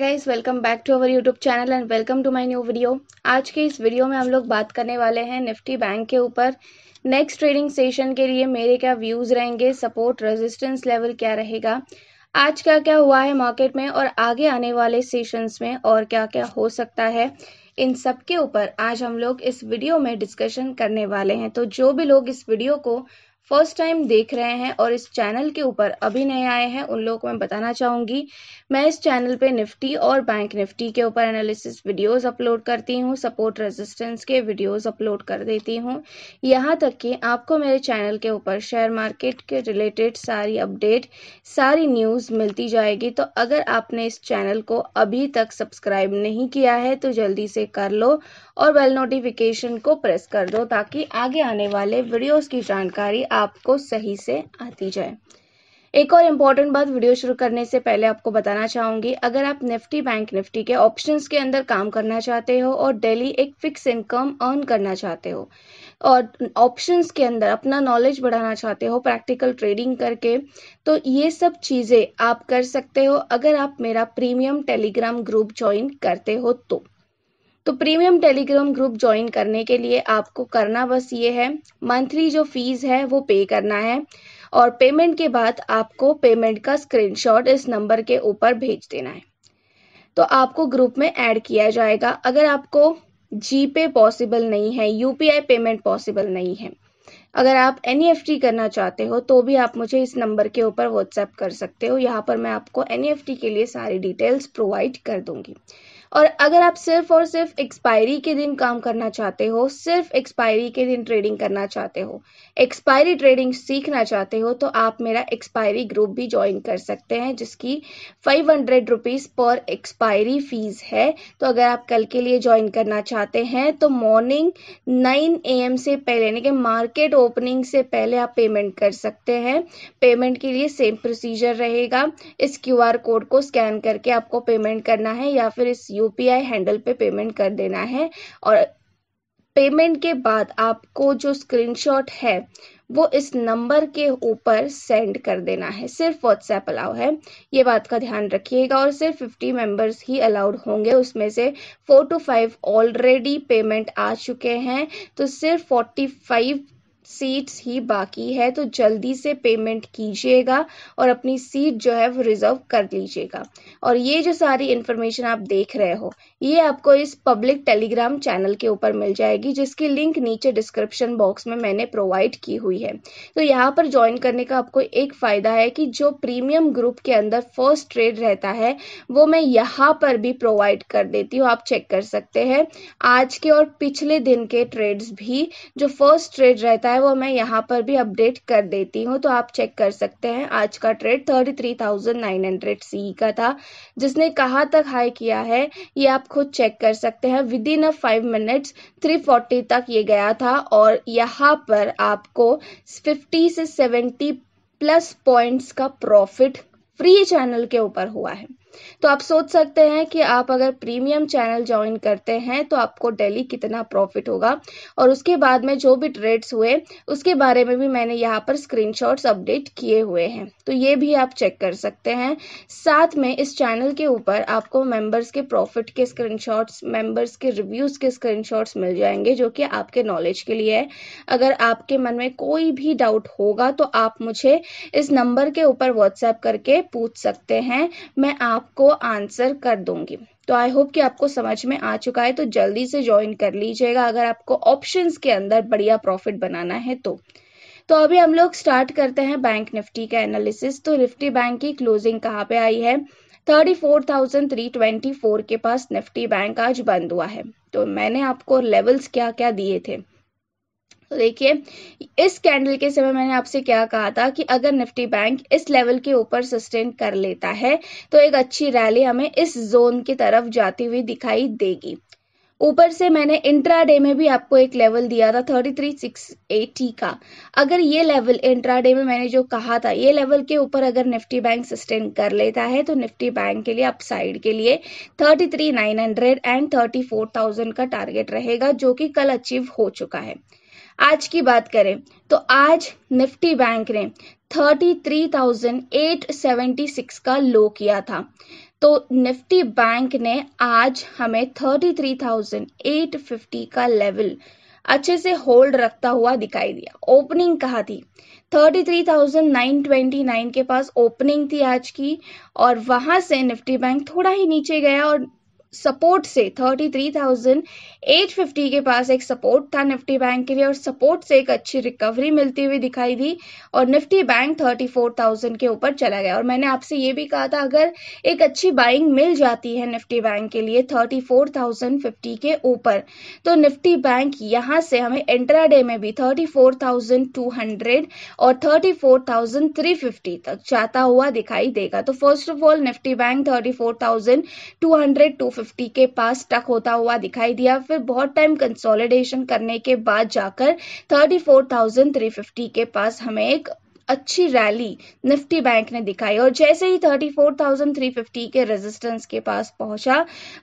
guys welcome back to our YouTube channel and welcome to my new video आज के इस video में हम लोग बात करने वाले हैं निफ्टी बैंक के ऊपर नेक्स्ट ट्रेडिंग सेशन के लिए मेरे क्या व्यूज़ रहेंगे सपोर्ट रेजिस्टेंस लेवल क्या रहेगा आज क्या क्या हुआ है मार्केट में और आगे आने वाले सेशंस में और क्या क्या हो सकता है इन सब के ऊपर आज हम लोग इस वीडियो में डिस्कशन करने वाले हैं तो जो भी लोग इस वीडियो को फर्स्ट टाइम देख रहे हैं और इस चैनल के ऊपर अभी नए आए हैं उन लोगों को मैं बताना चाहूँगी मैं इस चैनल पे निफ्टी और बैंक निफ्टी के ऊपर एनालिसिस वीडियोस अपलोड करती हूँ सपोर्ट रेजिस्टेंस के वीडियोस अपलोड कर देती हूँ यहाँ तक कि आपको मेरे चैनल के ऊपर शेयर मार्केट के रिलेटेड सारी अपडेट सारी न्यूज़ मिलती जाएगी तो अगर आपने इस चैनल को अभी तक सब्सक्राइब नहीं किया है तो जल्दी से कर लो और बेल नोटिफिकेशन को प्रेस कर दो ताकि आगे आने वाले वीडियोस की जानकारी आपको सही से आती जाए एक और इम्पॉर्टेंट बात वीडियो शुरू करने से पहले आपको बताना चाहूंगी अगर आप निफ्टी बैंक निफ्टी के ऑप्शंस के अंदर काम करना चाहते हो और डेली एक फिक्स इनकम अर्न करना चाहते हो और ऑप्शंस के अंदर अपना नॉलेज बढ़ाना चाहते हो प्रैक्टिकल ट्रेडिंग करके तो ये सब चीज़ें आप कर सकते हो अगर आप मेरा प्रीमियम टेलीग्राम ग्रुप ज्वाइन करते हो तो तो प्रीमियम टेलीग्राम ग्रुप ज्वाइन करने के लिए आपको करना बस ये है मंथली जो फीस है वो पे करना है और पेमेंट के बाद आपको पेमेंट का स्क्रीनशॉट इस नंबर के ऊपर भेज देना है तो आपको ग्रुप में ऐड किया जाएगा अगर आपको जी पे पॉसिबल नहीं है यूपीआई पेमेंट पॉसिबल नहीं है अगर आप एन e करना चाहते हो तो भी आप मुझे इस नंबर के ऊपर व्हाट्सएप कर सकते हो यहाँ पर मैं आपको एन e के लिए सारी डिटेल्स प्रोवाइड कर दूंगी और अगर आप सिर्फ और सिर्फ एक्सपायरी के दिन काम करना चाहते हो सिर्फ एक्सपायरी के दिन ट्रेडिंग करना चाहते हो एक्सपायरी ट्रेडिंग सीखना चाहते हो तो आप मेरा एक्सपायरी ग्रुप भी ज्वाइन कर सकते हैं जिसकी फाइव हंड्रेड रुपीज़ पर एक्सपायरी फीस है तो अगर आप कल के लिए ज्वाइन करना चाहते हैं तो मॉर्निंग नाइन ए एम से पहले यानी कि मार्केट ओपनिंग से पहले आप पेमेंट कर सकते हैं पेमेंट के लिए सेम प्रोसीजर रहेगा इस क्यू आर कोड को स्कैन करके आपको पेमेंट करना है या फिर इस यूपीआई हैंडल पे पेमेंट कर देना है और पेमेंट के बाद आपको जो स्क्रीनशॉट है वो इस नंबर के ऊपर सेंड कर देना है सिर्फ व्हाट्सएप अलाउ है ये बात का ध्यान रखिएगा और सिर्फ फिफ्टी मेंबर्स ही अलाउड होंगे उसमें से four two five already payment आ चुके हैं तो सिर्फ फोर्टी फाइव सीट्स ही बाकी है तो जल्दी से पेमेंट कीजिएगा और अपनी सीट जो है वो रिजर्व कर लीजिएगा और ये जो सारी इन्फॉर्मेशन आप देख रहे हो ये आपको इस पब्लिक टेलीग्राम चैनल के ऊपर मिल जाएगी जिसकी लिंक नीचे डिस्क्रिप्शन बॉक्स में मैंने प्रोवाइड की हुई है तो यहाँ पर ज्वाइन करने का आपको एक फ़ायदा है कि जो प्रीमियम ग्रुप के अंदर फर्स्ट ट्रेड रहता है वो मैं यहाँ पर भी प्रोवाइड कर देती हूँ आप चेक कर सकते हैं आज के और पिछले दिन के ट्रेड्स भी जो फर्स्ट ट्रेड रहता है वो मैं यहाँ पर भी अपडेट कर देती हूँ तो आप चेक कर सकते हैं आज का trade thirty three thousand nine hundred C का था जिसने कहाँ तक हाई किया है ये आप खुद चेक कर सकते हैं within a five minutes three forty तक ये गया था और यहाँ पर आपको फिफ्टी से सेवेंटी प्लस पॉइंट्स का प्रॉफिट फ्री चैनल के ऊपर हुआ है तो आप सोच सकते हैं कि आप अगर प्रीमियम चैनल ज्वाइन करते हैं तो आपको डेली कितना प्रॉफिट होगा और उसके बाद में जो भी ट्रेड्स हुए उसके बारे में भी मैंने यहाँ पर स्क्रीनशॉट्स अपडेट किए हुए हैं तो ये भी आप चेक कर सकते हैं साथ में इस चैनल के ऊपर आपको मेंबर्स के प्रॉफिट के स्क्रीन मेंबर्स के रिव्यूज़ के स्क्रीन मिल जाएंगे जो कि आपके नॉलेज के लिए है अगर आपके मन में कोई भी डाउट होगा तो आप मुझे इस नंबर के ऊपर व्हाट्सएप करके पूछ सकते हैं मैं आप आपको आंसर कर दूंगी तो आई होप कि आपको समझ में आ चुका है तो जल्दी से ज्वाइन कर लीजिएगा अगर आपको ऑप्शंस के अंदर बढ़िया प्रॉफिट बनाना है तो तो अभी हम लोग स्टार्ट करते हैं बैंक निफ्टी का एनालिसिस तो निफ्टी बैंक की क्लोजिंग कहाँ पे आई है 34,324 के पास निफ्टी बैंक आज बंद हुआ है तो मैंने आपको लेवल्स क्या क्या दिए थे तो देखिए इस कैंडल के समय मैंने आपसे क्या कहा था कि अगर निफ्टी बैंक इस लेवल के ऊपर सस्टेन कर लेता है तो एक अच्छी रैली हमें इस जोन की तरफ जाती हुई दिखाई देगी ऊपर से मैंने इंट्रा डे में भी आपको एक लेवल दिया था थर्टी थ्री सिक्स एटी का अगर ये लेवल इंट्रा डे में मैंने जो कहा था ये लेवल के ऊपर अगर निफ्टी बैंक सस्टेन कर लेता है तो निफ्टी बैंक के लिए अपसाइड के लिए thirty three nine hundred and thirty four thousand का टारगेट रहेगा जो कि कल अचीव हो चुका है आज की बात करें तो आज निफ्टी बैंक ने 33,876 का लो किया था तो निफ्टी बैंक ने आज हमें 33,850 का लेवल अच्छे से होल्ड रखता हुआ दिखाई दिया ओपनिंग कहा थी 33,929 के पास ओपनिंग थी आज की और वहां से निफ्टी बैंक थोड़ा ही नीचे गया और सपोर्ट से 33,850 के पास एक सपोर्ट था निफ्टी बैंक के लिए और सपोर्ट से एक अच्छी रिकवरी मिलती हुई दिखाई दी और निफ्टी बैंक 34,000 के ऊपर चला गया और मैंने आपसे ये भी कहा था अगर एक अच्छी बाइंग मिल जाती है निफ्टी बैंक के लिए 34,050 के ऊपर तो निफ्टी बैंक यहाँ से हमें इंट्राडे में भी थर्टी और थर्टी तक जाता हुआ दिखाई देगा तो first of all Nifty bank thirty 250 fifty के पास टक होता हुआ दिखाई दिया फिर बहुत टाइम कंसोलिडेशन करने के बाद जाकर thirty four thousand three fifty के पास हमें एक अच्छी रैली निफ्टी बैंक ने दिखाई और जैसे ही 34,350 के रेजिस्टेंस के पास पहुंचा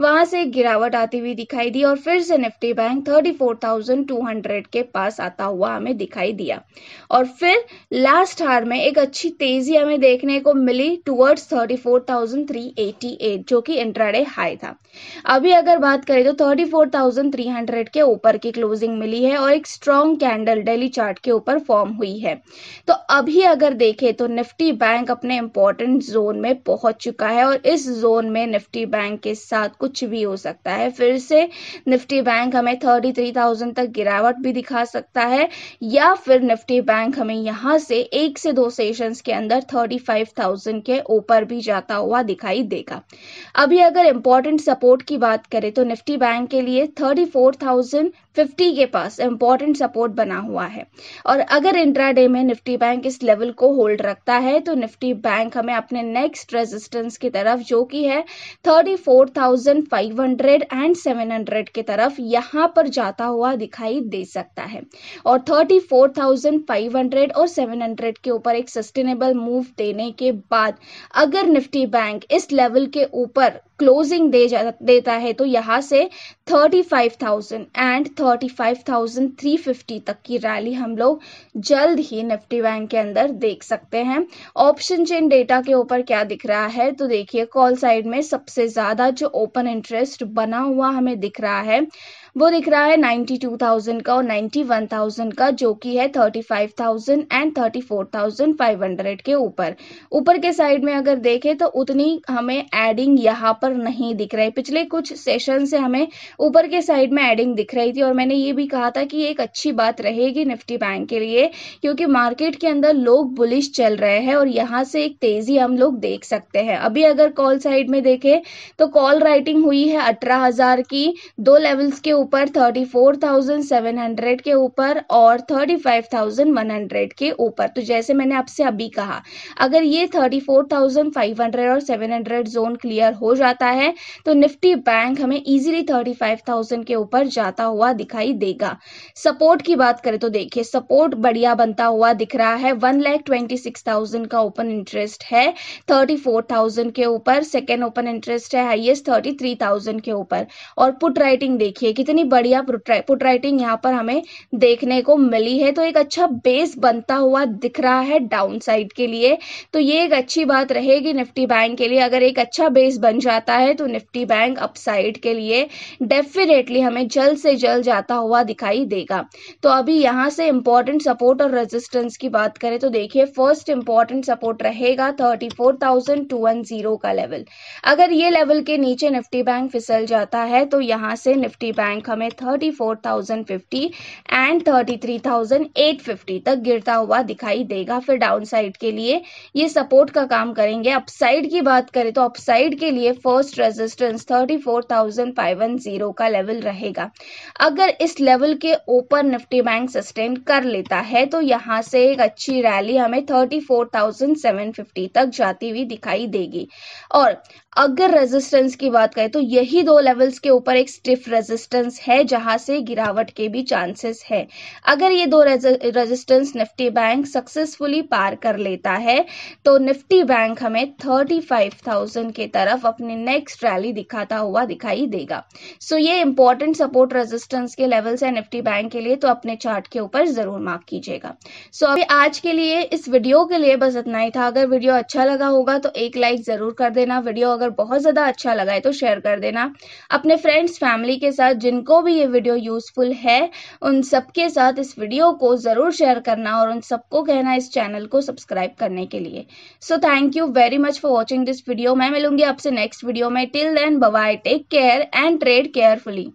वहां से गिरावट आती हुई दिखाई दी और फिर से निफ्टी बैंक 34,200 के पास आता हुआ हमें दिखाई दिया और फिर लास्ट हार में एक अच्छी तेजी हमें देखने को मिली टुवर्ड्स 34,388 जो कि इंट्राडे हाई था अभी अगर बात करें तो थर्टी के ऊपर की क्लोजिंग मिली है और एक स्ट्रॉन्ग कैंडल डेली चार्ट के ऊपर फॉर्म हुई है तो अभी अभी अगर देखें तो निफ्टी बैंक अपने इम्पोर्टेंट जोन में पहुंच चुका है और इस जोन में निफ्टी बैंक के साथ कुछ भी हो सकता है फिर से निफ्टी बैंक हमें थर्टी थ्री थाउजेंड तक गिरावट भी दिखा सकता है या फिर निफ्टी बैंक हमें यहाँ से एक से दो सेशंस के अंदर थर्टी फाइव थाउजेंड के ऊपर भी जाता हुआ दिखाई देगा अभी अगर इम्पोर्टेंट सपोर्ट की बात करें तो निफ्टी बैंक के लिए थर्टी फोर थाउजेंड फिफ्टी के पास इम्पोर्टेंट सपोर्ट बना हुआ है और अगर इंट्राडे में निफ्टी बैंक इस लेवल को होल्ड रखता है तो निफ्टी बैंक हमें अपने नेक्स्ट रेजिस्टेंस की तरफ जो कि है 34,500 एंड 700 के तरफ यहां पर जाता हुआ दिखाई दे सकता है और 34,500 और 700 के ऊपर एक सस्टेनेबल मूव देने के बाद अगर निफ्टी बैंक इस लेवल के ऊपर क्लोजिंग दे जा देता है तो यहाँ से 35,000 एंड 35,350 तक की रैली हम लोग जल्द ही निफ्टी बैंक के अंदर देख सकते हैं ऑप्शन चेन डेटा के ऊपर क्या दिख रहा है तो देखिए कॉल साइड में सबसे ज़्यादा जो ओपन इंटरेस्ट बना हुआ हमें दिख रहा है वो दिख रहा है 92,000 का और 91,000 का जो कि है 35,000 एंड 34,500 के ऊपर ऊपर के साइड में अगर देखें तो उतनी हमें एडिंग यहाँ पर नहीं दिख रही पिछले कुछ सेशन से हमें ऊपर के साइड में एडिंग दिख रही थी और मैंने ये भी कहा था कि एक अच्छी बात रहेगी निफ्टी बैंक के लिए क्योंकि मार्केट के अंदर लोग बुलिश चल रहे हैं और यहाँ से एक तेजी हम लोग देख सकते हैं अभी अगर कॉल साइड में देखें तो कॉल राइटिंग हुई है अठारह की दो लेवल्स के ऊपर 34,700 के ऊपर और 35,100 के ऊपर तो जैसे मैंने आपसे अभी कहा अगर ये 34,500 और 700 जोन क्लियर हो जाता है तो निफ्टी बैंक हमें इजीली 35,000 के ऊपर जाता हुआ दिखाई देगा सपोर्ट की बात करें तो देखिए सपोर्ट बढ़िया बनता हुआ दिख रहा है one lakh twenty six thousand का ओपन इंटरेस्ट है थर्टी फोर थाउजेंड के ऊपर सेकेंड ओपन इंटरेस्ट है हाइएस्ट थर्टी थ्री थाउजेंड के ऊपर और पुट राइटिंग देखिए कितनी इतनी बढ़िया पुट राइटिंग यहाँ पर हमें देखने को मिली है तो एक अच्छा बेस बनता हुआ दिख रहा है डाउन साइड के लिए तो ये एक अच्छी बात रहेगी निफ्टी बैंक के लिए अगर एक अच्छा बेस बन जाता है तो निफ्टी बैंक अपसाइड के लिए डेफिनेटली हमें जल्द से जल्द जाता हुआ दिखाई देगा तो अभी यहाँ से इंपॉर्टेंट सपोर्ट और रेजिस्टेंस की बात करें तो देखिए फर्स्ट इम्पोर्टेंट सपोर्ट रहेगा thirty four thousand two one zero का लेवल अगर ये लेवल के नीचे निफ्टी बैंक फिसल जाता है तो यहाँ से निफ्टी बैंक बैंक हमें thirty four thousand fifty and thirty three thousand eight fifty तक गिरता हुआ दिखाई देगा फिर डाउन साइड के लिए ये सपोर्ट का काम करेंगे अपसाइड की बात करें तो अपसाइड के लिए first resistance thirty four thousand five one zero का लेवल रहेगा अगर इस लेवल के ऊपर निफ्टी बैंक सस्टेन कर लेता है तो यहाँ से एक अच्छी रैली हमें thirty four thousand seven fifty तक जाती हुई दिखाई देगी और अगर रेजिस्टेंस की बात करें तो यही दो लेवल्स के ऊपर एक स्टिफ रेजिस्टेंस है जहां से गिरावट के भी चांसेस है अगर ये दो रेजिस्टेंस निफ्टी बैंक सक्सेसफुली पार कर लेता है तो निफ्टी बैंक हमें 35,000 के तरफ अपने नेक्स्ट रैली दिखाता हुआ दिखाई देगा सो ये इंपॉर्टेंट सपोर्ट रेजिस्टेंस के लेवल्स है निफ्टी बैंक के लिए तो अपने चार्ट के ऊपर जरूर मार्क कीजिएगा सो अभी आज के लिए इस वीडियो के लिए बस इतना ही था अगर वीडियो अच्छा लगा होगा तो एक लाइक जरूर कर देना वीडियो अगर अगर बहुत ज़्यादा अच्छा लगा है तो शेयर कर देना अपने फ्रेंड्स फैमिली के साथ जिनको भी ये वीडियो यूज़फुल है उन सबके साथ इस वीडियो को ज़रूर शेयर करना और उन सबको कहना इस चैनल को सब्सक्राइब करने के लिए so thank you very much for watching this video मैं मिलूंगी आपसे नेक्स्ट वीडियो में till then bye take care and trade carefully